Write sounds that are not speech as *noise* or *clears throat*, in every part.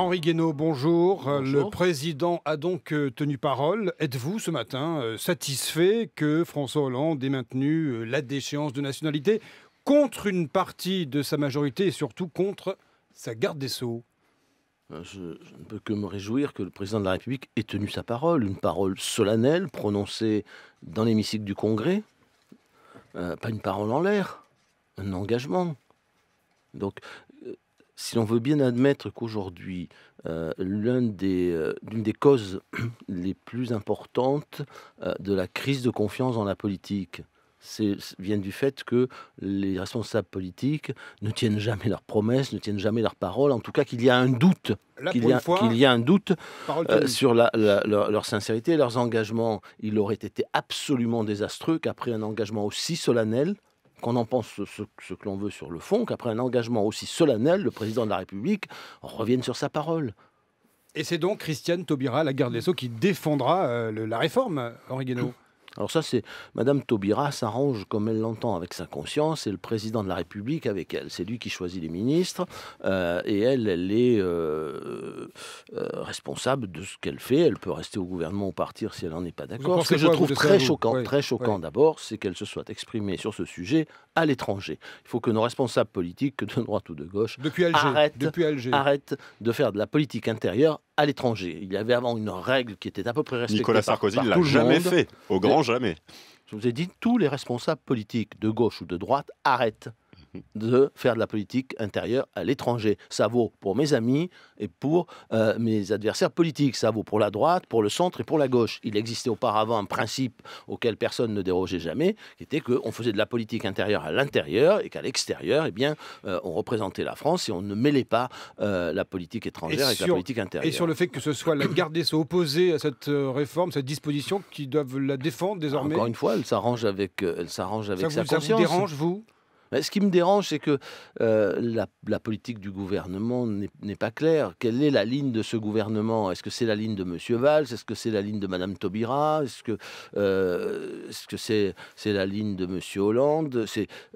Henri Guénaud, bonjour. Euh, le président a donc euh, tenu parole. Êtes-vous ce matin euh, satisfait que François Hollande ait maintenu la déchéance de nationalité contre une partie de sa majorité et surtout contre sa garde des Sceaux je, ne peux que me réjouir que le président de la République ait tenu sa parole, une parole solennelle prononcée dans l'hémicycle du Congrès, pas une parole en l'air, un engagement. Donc si l'on veut bien admettre qu'aujourd'hui, euh, l'une euh, des, causes *clears throat* les plus importantes euh, de la crise de confiance dans la politique, vient du fait que les responsables politiques ne tiennent jamais leurs promesses, ne tiennent jamais leurs paroles, en tout cas qu'il y a un doute, qu'il y, a un doute sur leur, leur, sincérité, leurs engagements. Il aurait été absolument désastreux qu'après un engagement aussi solennel, qu'on en pense ce, que l'on veut sur le fond, qu'après un engagement aussi solennel, le président de la République revienne sur sa parole. Et c'est donc Christiane Taubira, la garde des Sceaux, qui défendra euh, la réforme, Henri alors ça, c'est Madame Taubira s'arrange comme elle l'entend avec sa conscience et le président de la République avec elle. C'est lui qui choisit les ministres euh, et elle, elle est euh, euh, responsable de ce qu'elle fait. Elle peut rester au gouvernement ou partir si elle n'en est pas d'accord. Ce que je trouve très choquant, très choquant d'abord, c'est qu'elle se soit exprimée sur ce sujet à l'étranger. Il faut que nos responsables politiques, que de droite ou de gauche, arrêtent, depuis arrêtent de faire de la politique intérieure à l'étranger. Il y avait avant une règle qui était à peu près respectée. Nicolas Sarkozy ne l'a jamais fait, au grand jamais. Je vous ai dit, tous les responsables politiques de gauche ou de droite arrêtent de faire de la politique intérieure à l'étranger. Ça vaut pour mes amis et pour euh, mes adversaires politiques. Ça vaut pour la droite, pour le centre et pour la gauche. Il existait auparavant un principe auquel personne ne dérogeait jamais, qui était qu'on faisait de la politique intérieure à l'intérieur et qu'à l'extérieur, eh bien, euh, on représentait la France et on ne mêlait pas euh, la politique étrangère avec la politique intérieure. Et sur le fait que ce soit la garde des à cette réforme, cette disposition, qui doivent la défendre désormais. Encore une fois, elle s'arrange avec, elle s'arrange avec conscience. Ça vous dérange, vous mais ce qui me dérange, c'est que euh, la, politique du gouvernement n'est pas claire. Quelle est la ligne de ce gouvernement Est-ce que c'est la ligne de M. Valls Est-ce que c'est la ligne de Mme Taubira Est-ce que euh, c'est la ligne de M. Hollande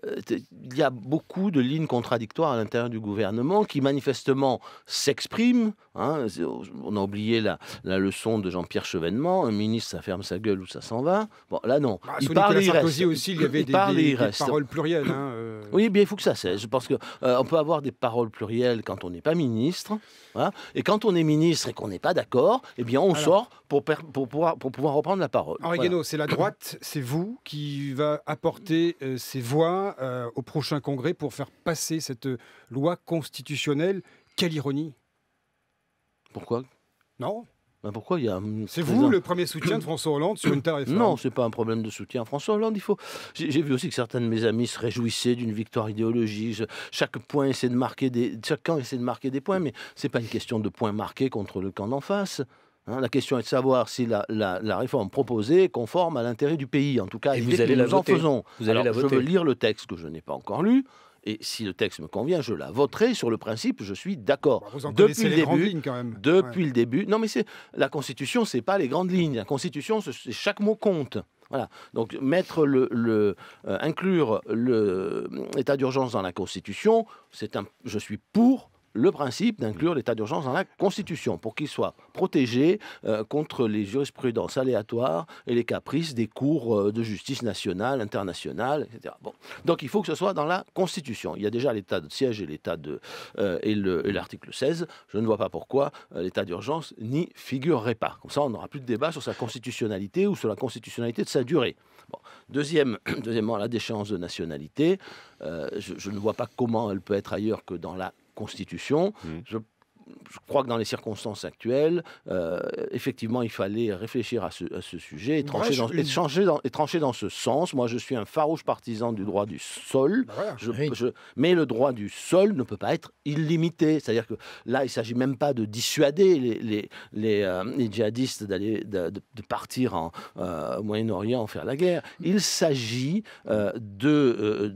euh, Il y a beaucoup de lignes contradictoires à l'intérieur du gouvernement qui manifestement s'expriment. Hein. On a oublié la, leçon de Jean-Pierre Chevènement. Un ministre, ça ferme sa gueule ou ça s'en va. Bon, là, non. Bah, il parle, Sarkozy aussi, il y avait des, des, paroles plurielles. Hein. Euh, oui, bien, il faut que ça cesse. Parce qu'on euh, on peut avoir des paroles plurielles quand on n'est pas ministre. Hein, et quand on est ministre et qu'on n'est pas d'accord, eh bien, on sort pour, pour, pouvoir, pour pouvoir reprendre la parole. Henri voilà. c'est la droite, c'est vous qui va apporter ses euh, voix au prochain congrès pour faire passer cette loi constitutionnelle. Quelle ironie Pourquoi Non, ben, pourquoi il y a C'est vous le premier soutien de François Hollande sur une telle *clears throat* réforme Non, c'est pas un problème de soutien à François Hollande. Il faut. J'ai vu aussi que certains de mes amis se réjouissaient d'une victoire idéologique. Chaque point essaie de marquer des, chaque camp essaie de marquer des points, mais c'est pas une question de points marqués contre le camp d'en face. Hein. la question est de savoir si la, réforme proposée est conforme à l'intérêt du pays. En tout cas, vous allez la nous en faisons. Vous allez Je veux lire le texte que je n'ai pas encore lu et si le texte me convient, je la voterai. Sur le principe, je suis d'accord. Bah, depuis le début, lignes, quand même. Depuis le début. Non, mais c'est la Constitution, c'est pas les grandes lignes. La Constitution, chaque mot compte. Voilà. Donc mettre le, euh, inclure l'état euh, d'urgence dans la Constitution, c'est un. Je suis pour le principe d'inclure l'état d'urgence dans la Constitution pour qu'il soit protégé euh, contre les jurisprudences aléatoires et les caprices des cours euh, de justice nationale, internationale, etc. Donc il faut que ce soit dans la Constitution. Il y a déjà l'état de siège et l'état de euh, et l'article 16. Je ne vois pas pourquoi l'état d'urgence n'y figurerait pas. Comme ça, on n'aura plus de débat sur sa constitutionnalité ou sur la constitutionnalité de sa durée. Deuxième, *clears throat* deuxièmement, la déchéance de nationalité. Je, je ne vois pas comment elle peut être ailleurs que dans la Constitution. Mmh. Je crois que dans les circonstances actuelles, euh, effectivement, il fallait réfléchir à ce, sujet et trancher, dans, changer et trancher, dans, ce sens. Moi, je suis un farouche partisan du droit du sol. Bah je, mais le droit du sol ne peut pas être illimité. C'est-à-dire que là, il ne s'agit même pas de dissuader les, euh, djihadistes d'aller, de, partir en, euh, au Moyen-Orient faire la guerre. Il s'agit de,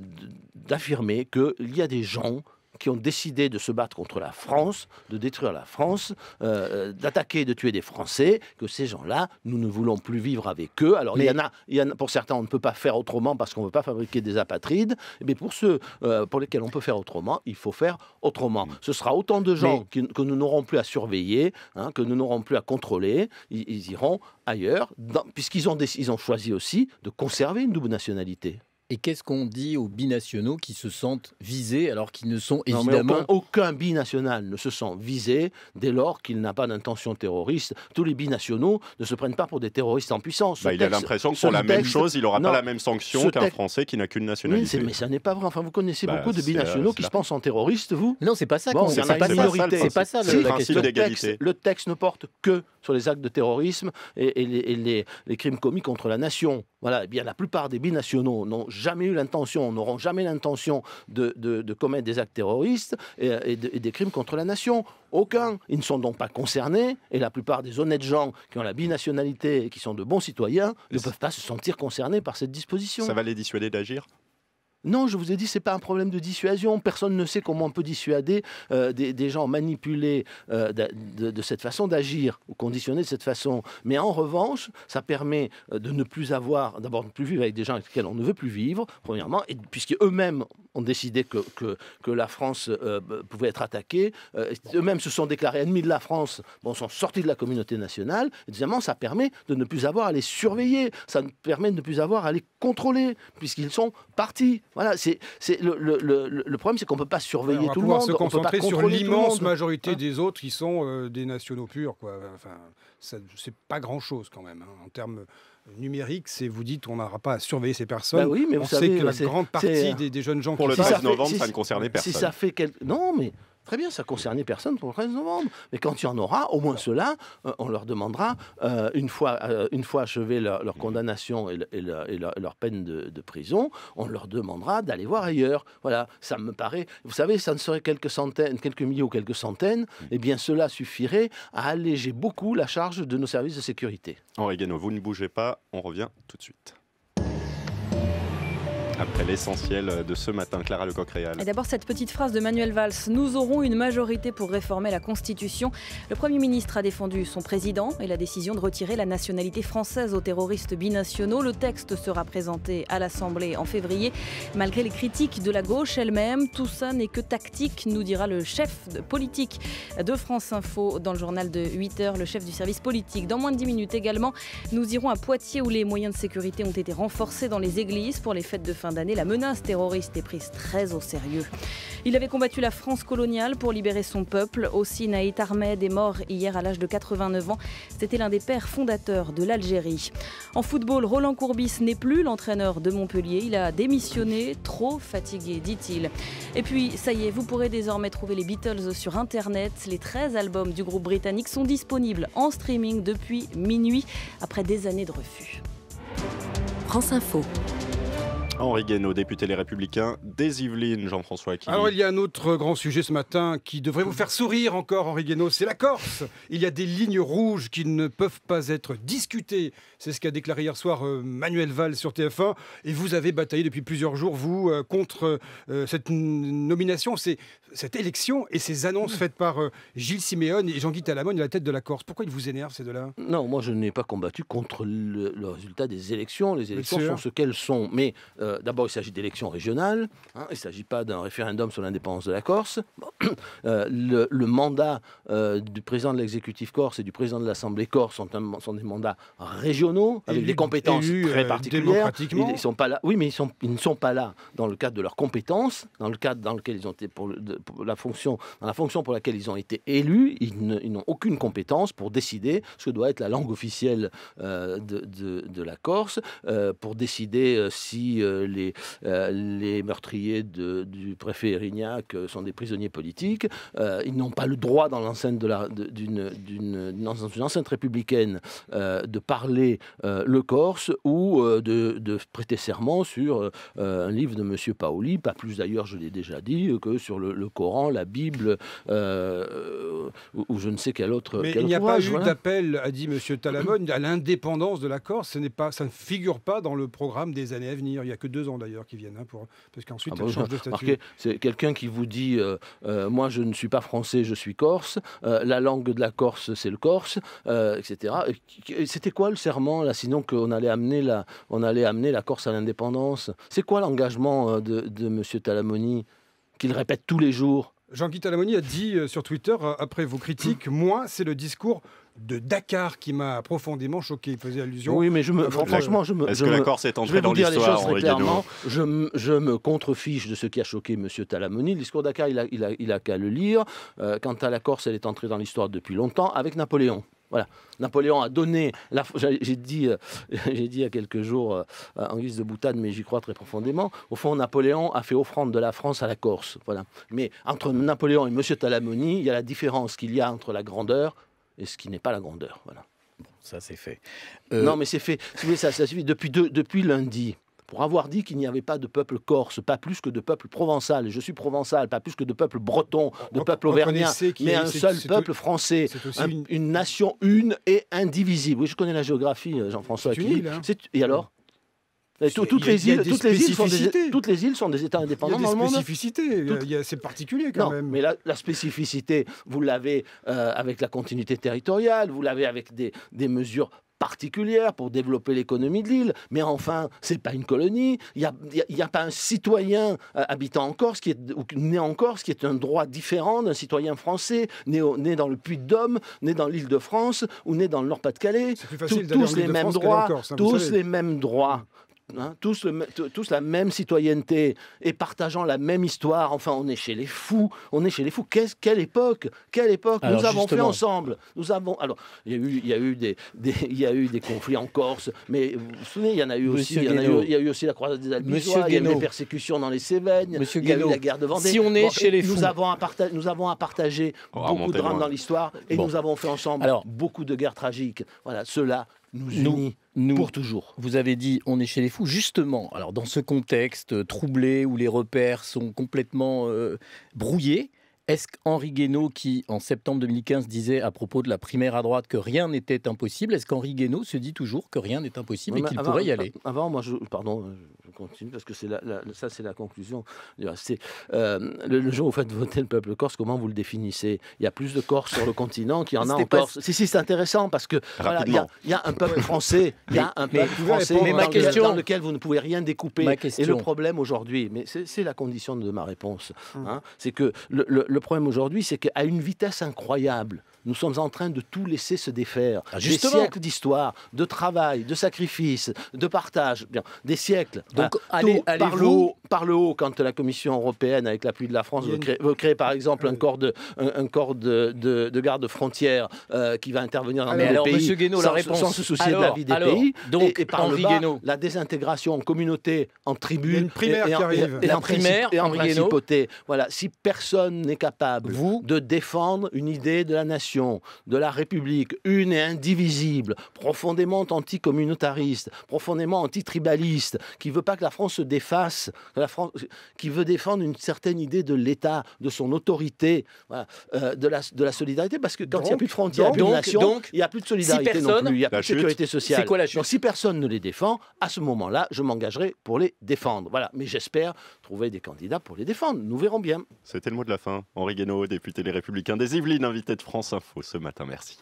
d'affirmer qu'il y a des gens qui ont décidé de se battre contre la France, de détruire la France, d'attaquer euh, euh, d'attaquer, de tuer des Français, que ces gens-là, nous ne voulons plus vivre avec eux. Alors, il, y en a, pour certains, on ne peut pas faire autrement parce qu'on ne veut pas fabriquer des apatrides, mais pour ceux euh, pour lesquels on peut faire autrement, il faut faire autrement. Ce sera autant de gens que nous n'aurons plus à surveiller, hein, que nous n'aurons plus à contrôler, ils, iront ailleurs, puisqu'ils ont, ont choisi aussi de conserver une double nationalité. Et qu'est-ce qu'on dit aux binationaux qui se sentent visés alors qu'ils ne sont évidemment... aucun, binational ne se sent visé dès lors qu'il n'a pas d'intention terroriste. Tous les binationaux ne se prennent pas pour des terroristes en puissance. Bah, il a l'impression que pour la même chose, il n'aura pas la même sanction qu'un Français qui n'a qu'une nationalité. mais ça n'est pas vrai. Enfin, vous connaissez bah, beaucoup de euh, binationaux qui se pensent en terroristes, vous Non, c'est pas ça. c'est pas, ça. C'est pas ça le, d'égalité. Le texte ne porte que sur les actes de terrorisme et, les, crimes commis contre la nation. Voilà, eh bien la plupart des binationaux n'ont jamais eu l'intention, n'auront jamais l'intention de, commettre des actes terroristes et, des crimes contre la nation. Aucun. Ils ne sont donc pas concernés et la plupart des honnêtes gens qui ont la binationalité et qui sont de bons citoyens ne peuvent pas se sentir concernés par cette disposition. Ça va les dissuader d'agir non, je vous ai dit, c'est pas un problème de dissuasion. Personne ne sait comment on peut dissuader euh, des, gens manipulés euh, de, cette façon d'agir ou conditionner de cette façon. Mais en revanche, ça permet euh, de ne plus avoir, d'abord, de ne plus vivre avec des gens avec lesquels on ne veut plus vivre, premièrement, et puisqu'eux-mêmes ont décidé que, que, la France bah, pouvait être attaquée, eux-mêmes se sont déclarés ennemis de la France, bon, sont sortis de la communauté nationale. deuxièmement, ça permet de ne plus avoir à les surveiller, ça permet de ne plus avoir à les contrôler, puisqu'ils sont partis. Voilà, c'est le, problème, c'est qu'on ne peut pas surveiller tout le monde. va pouvoir peut pas sur l'immense majorité hein. des autres qui sont euh, des nationaux purs. Quoi. Enfin, c'est pas grand-chose quand même hein. en termes euh, numériques, c'est vous dites on n'aura pas à surveiller ces personnes. Bah oui, mais on sait que la grande partie euh, des, jeunes gens pour le 13 novembre, ça ne concernait personne. Si ça fait non, mais Très bien, ça concernait personne pour le 13 novembre. Mais quand il y en aura, au moins cela, euh, on leur demandera, euh, une, fois, euh, une fois achevée leur, condamnation et, et, leur, peine de, prison, on leur demandera d'aller voir ailleurs. Voilà, ça me paraît. Vous savez, ça ne serait quelques centaines, quelques milliers ou quelques centaines. Mm. et eh bien, cela suffirait à alléger beaucoup la charge de nos services de sécurité. Henri Guénaud, vous ne bougez pas, on revient tout de suite. Après l'essentiel de ce matin, Clara Lecoq-Réal. Et d'abord cette petite phrase de Manuel Valls. Nous aurons une majorité pour réformer la Constitution. Le Premier ministre a défendu son président et la décision de retirer la nationalité française aux terroristes binationaux. Le texte sera présenté à l'Assemblée en février. Malgré les critiques de la gauche elle-même, tout ça n'est que tactique, nous dira le chef de politique de France Info dans le journal de 8h, le chef du service politique. Dans moins de 10 minutes également, nous irons à Poitiers où les moyens de sécurité ont été renforcés dans les églises pour les fêtes de fin d'année, la menace terroriste est prise très au sérieux. Il avait combattu la France coloniale pour libérer son peuple. Aussi, Naït Ahmed est mort hier à l'âge de 89 ans. C'était l'un des pères fondateurs de l'Algérie. En football, Roland Courbis n'est plus l'entraîneur de Montpellier. Il a démissionné, trop fatigué, dit-il. Et puis, ça y est, vous pourrez désormais trouver les Beatles sur Internet. Les 13 albums du groupe britannique sont disponibles en streaming depuis minuit, après des années de refus. France Info. Henri Guénaud, député Les Républicains des Yvelines, Jean-François qui... Alors il y a un autre grand sujet ce matin qui devrait vous faire sourire encore, Henri Guénaud, c'est la Corse. Il y a des lignes rouges qui ne peuvent pas être discutées. C'est ce qu'a déclaré hier soir euh, Manuel Valls sur TF1. Et vous avez bataillé depuis plusieurs jours, vous, euh, contre euh, cette nomination, cette élection et ces annonces hmm. faites par Gilles Siméon et Jean-Guy Talamone à la tête de la Corse. Pourquoi ils vous énervent ces deux-là Non, moi je n'ai pas combattu contre le, résultat des élections. Les élections sont ce qu'elles sont. Mais... Euh, d'abord, il s'agit d'élections régionales, hein, il ne s'agit pas d'un référendum sur l'indépendance de la Corse. Euh, le, mandat euh, du président de l'exécutif corse et du président de l'Assemblée corse sont, des mandats régionaux, avec des compétences très particulières. Ils, sont pas là. Oui, mais ils, ne sont pas là dans le cadre de leurs compétences, dans le cadre dans lequel ils ont la fonction, dans la fonction pour laquelle ils ont été élus. Ils n'ont aucune compétence pour décider ce que doit être la langue officielle de, la Corse, pour décider si euh, les, euh, les meurtriers du préfet Erignac euh, sont des prisonniers politiques. ils n'ont pas le droit dans l'enceinte d'une, enceinte républicaine de parler le corse ou de, prêter serment sur un livre de Monsieur Paoli, pas plus d'ailleurs, je l'ai déjà dit, que sur le, Coran, la Bible ou, je ne sais quel autre. Mais il n'y a pas eu d'appel, a dit Monsieur Talamone, à l'indépendance de la Corse. Ce n'est pas, ça ne figure pas dans le programme des années à venir. Il n'y a que deux ans d'ailleurs qui viennent, hein, pour, parce qu'ensuite ah C'est quelqu'un qui vous dit euh, euh, Moi je ne suis pas français, je suis corse, euh, la langue de la Corse c'est le corse, etc. C'était quoi le serment là Sinon qu'on allait, amener la, on allait amener la Corse à l'indépendance. C'est quoi l'engagement de, de M. Talamoni qu'il répète tous les jours Jean-Guy Talamoni a dit sur Twitter, après vos critiques, moi, c'est le discours de Dakar qui m'a profondément choqué. Il faisait allusion. Oui, mais je me, franchement, je me. Est-ce que la Corse est dans l'histoire je, me, je me contrefiche de ce qui a choqué M. Talamoni. Le discours Dakar, il a, qu'à le lire. Euh, quant à la Corse, elle est entrée dans l'histoire depuis longtemps avec Napoléon. Voilà. Napoléon a donné. La... J'ai dit, euh, *laughs* dit il y a quelques jours euh, en guise de boutade, mais j'y crois très profondément. Au fond, Napoléon a fait offrande de la France à la Corse. Voilà. Mais entre Napoléon et M. Talamoni, il y a la différence qu'il y a entre la grandeur et ce qui n'est pas la grandeur. Voilà. Bon, ça c'est fait. Non, euh, mais c'est fait. ça, ça suffit. Depuis, depuis lundi, pour avoir dit qu'il n'y avait pas de peuple corse, pas plus que de peuple provençal. Je suis provençal, pas plus que de peuple breton, de peuple auvergnat, mais un seul peuple français, une... nation une et indivisible. Oui, je connais la géographie, euh, Jean-François. Hein. C'est Et alors toutes les, îles, les sont des, toutes les îles sont des États indépendants. Il y a, c'est particulier quand non, même. Mais la, spécificité, vous l'avez euh, avec la continuité territoriale, vous l'avez avec des, mesures particulières pour développer l'économie de l'île. Mais enfin, c'est pas une colonie. Il n'y a, pas un citoyen euh, habitant en Corse qui est, ou né en Corse qui est un droit différent d'un citoyen français né, né dans le Puy-de-Dôme, né dans l'île de France ou né dans le Nord-Pas-de-Calais. Tous, les mêmes droits. Hein, tous les mêmes droits. Hein, tous, tous, la même citoyenneté et partageant la même histoire. Enfin, on est chez les fous. On est chez les fous. quelle époque Quelle époque Nous avons fait ensemble. Nous avons. Alors, il y a eu, des, *laughs* y a eu des conflits en Corse, mais vous vous souvenez, il y en a eu aussi. Il y, eu, aussi la croisade des Albigeois. Il y a eu des persécutions dans les Cévennes. il y a eu la guerre de Vendée. Si on est chez les nous fous, avons à nous avons à partager beaucoup de drames dans l'histoire et nous avons fait ensemble beaucoup de guerres tragiques. Voilà, cela nous pour toujours. Vous avez dit on est chez les fous, justement. Alors dans ce contexte euh, troublé où les repères sont complètement euh, brouillés, est-ce qu'Henri Guénaud, qui en septembre 2015 disait à propos de la primaire à droite que rien n'était impossible, est-ce qu'Henri Guénaud se dit toujours que rien n'est impossible et qu'il pourrait y aller Avant, moi, je, pardon, je continue parce que c'est la, ça, c'est la conclusion. Euh, euh, le, jour où vous faites voter le peuple corse, comment vous le définissez Il y a plus de Corses sur le continent qu'il y en a en Corse. Si, si, c'est intéressant parce que il y, a un peuple français, il y a un peuple français ma question... dans, lequel vous ne pouvez rien découper. Ma le problème aujourd'hui, mais c'est la condition de ma réponse, hum. hein, c'est que le le problème aujourd'hui, c'est qu'à une vitesse incroyable, nous sommes en train de tout laisser se défaire. Ah, des siècles d'histoire, de travail, de sacrifice de partage, bien, des siècles. Ah, donc, allez, par, le haut, par, le haut, quand la Commission européenne, avec l'appui de la France, veut créer, par ah, exemple un corps de, un, corps de, garde frontière euh, qui va intervenir dans les pays sans, la se soucier de la vie des pays. Donc, et, par le bas, la désintégration en communauté, en tribune, et, et, primaire, et en, en Voilà, si personne n'est capable capable vous de défendre une idée de la nation, de la République, une et indivisible, profondément anticommunautariste, profondément antitribaliste, qui veut pas que la France se défasse, la France, qui veut défendre une certaine idée de l'État, de son autorité, euh, de, la, de la solidarité, parce que quand il n'y a plus de frontières, il n'y a plus de il plus de solidarité non plus, il n'y a plus de sécurité sociale. donc si personne ne les défend, à ce moment-là, je m'engagerai pour les défendre. Voilà, mais j'espère trouver des candidats pour les défendre. Nous verrons bien. C'était le mot de la fin. Henri Guénaud, député Les Républicains des Yvelines, invité de France Info ce matin. Merci.